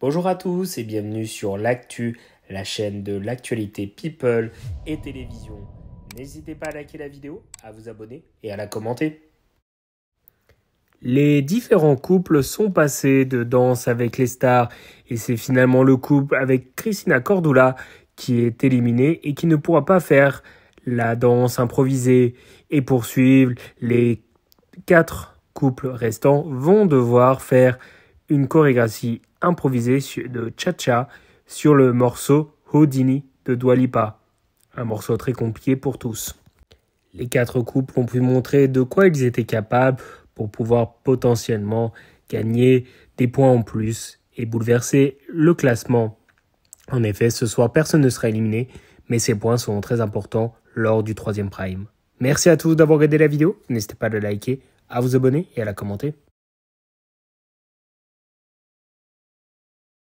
Bonjour à tous et bienvenue sur l'actu, la chaîne de l'actualité people et télévision. N'hésitez pas à liker la vidéo, à vous abonner et à la commenter. Les différents couples sont passés de danse avec les stars et c'est finalement le couple avec Christina Cordula qui est éliminé et qui ne pourra pas faire la danse improvisée et poursuivre les quatre couples restants vont devoir faire une chorégraphie improvisée de cha-cha sur le morceau Houdini de Dwalipa, un morceau très compliqué pour tous. Les quatre couples ont pu montrer de quoi ils étaient capables pour pouvoir potentiellement gagner des points en plus et bouleverser le classement. En effet, ce soir, personne ne sera éliminé, mais ces points seront très importants lors du troisième prime. Merci à tous d'avoir regardé la vidéo, n'hésitez pas à la liker, à vous abonner et à la commenter.